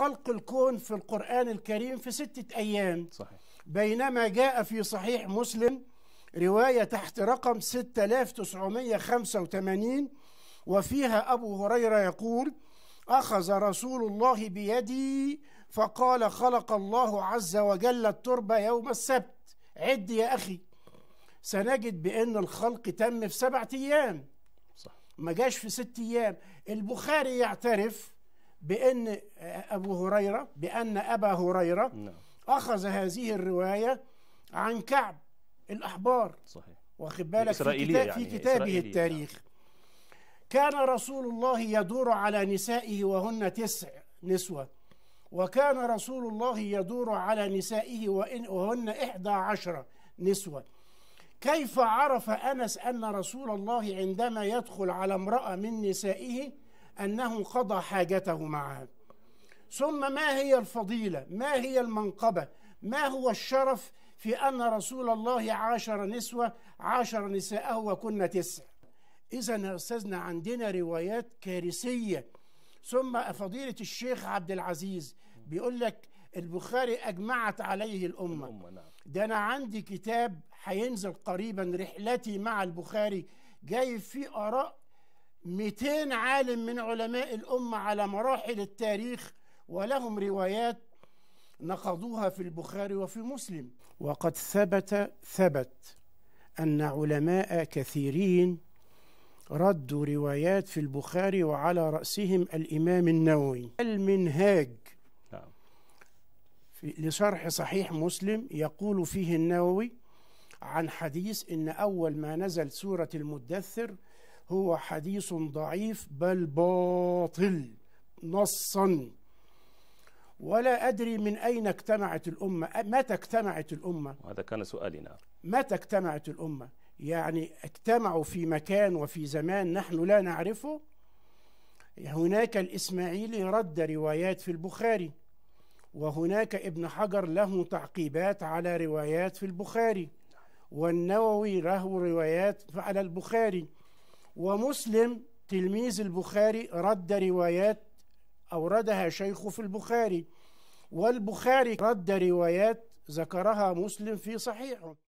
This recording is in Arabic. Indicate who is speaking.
Speaker 1: خلق الكون في القرآن الكريم في ستة أيام صحيح. بينما جاء في صحيح مسلم رواية تحت رقم 6985 وفيها أبو هريرة يقول أخذ رسول الله بيدي فقال خلق الله عز وجل التربة يوم السبت عد يا أخي سنجد بأن الخلق تم في سبعة أيام صح. ما جاش في ست أيام البخاري يعترف بأن أبو هريرة بأن أبا هريرة نعم. أخذ هذه الرواية عن كعب الأحبار صحيح واخد بالك في, كتاب يعني في كتابه نعم. التاريخ نعم. كان رسول الله يدور على نسائه وهن تسع نسوة وكان رسول الله يدور على نسائه وإن وهن إحدى عشرة نسوة كيف عرف أنس أن رسول الله عندما يدخل على امرأة من نسائه أنه قضى حاجته معها ثم ما هي الفضيلة ما هي المنقبة ما هو الشرف في أن رسول الله عاشر نسوة عاشر نساءه وكنا تسع إذا يا أستاذنا عندنا روايات كارثية ثم فضيلة الشيخ عبد العزيز بيقول لك البخاري أجمعت عليه الأمة نعم. ده أنا عندي كتاب هينزل قريبا رحلتي مع البخاري جايب فيه آراء 200 عالم من علماء الأمة على مراحل التاريخ ولهم روايات نقضوها في البخاري وفي مسلم وقد ثبت ثبت أن علماء كثيرين ردوا روايات في البخاري وعلى رأسهم الإمام النووي المنهاج نعم. لشرح صحيح مسلم يقول فيه النووي عن حديث إن أول ما نزل سورة المدثر هو حديث ضعيف بل باطل نصا ولا أدري من أين اجتمعت الأمة متى اجتمعت الأمة هذا كان سؤالي نعم متى اجتمعت الأمة يعني اجتمعوا في مكان وفي زمان نحن لا نعرفه هناك الإسماعيلي رد روايات في البخاري وهناك ابن حجر له تعقيبات على روايات في البخاري والنووي له روايات على البخاري ومسلم تلميذ البخاري رد روايات أوردها شيخه في البخاري والبخاري رد روايات ذكرها مسلم في صحيحه